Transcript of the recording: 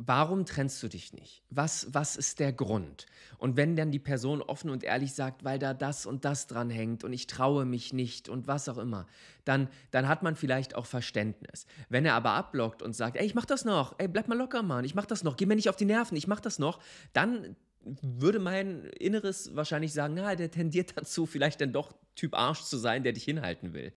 Warum trennst du dich nicht? Was, was ist der Grund? Und wenn dann die Person offen und ehrlich sagt, weil da das und das dran hängt und ich traue mich nicht und was auch immer, dann, dann hat man vielleicht auch Verständnis. Wenn er aber abblockt und sagt, ey, ich mach das noch, ey, bleib mal locker, Mann, ich mach das noch, geh mir nicht auf die Nerven, ich mach das noch, dann würde mein Inneres wahrscheinlich sagen, na, der tendiert dazu, vielleicht dann doch Typ Arsch zu sein, der dich hinhalten will.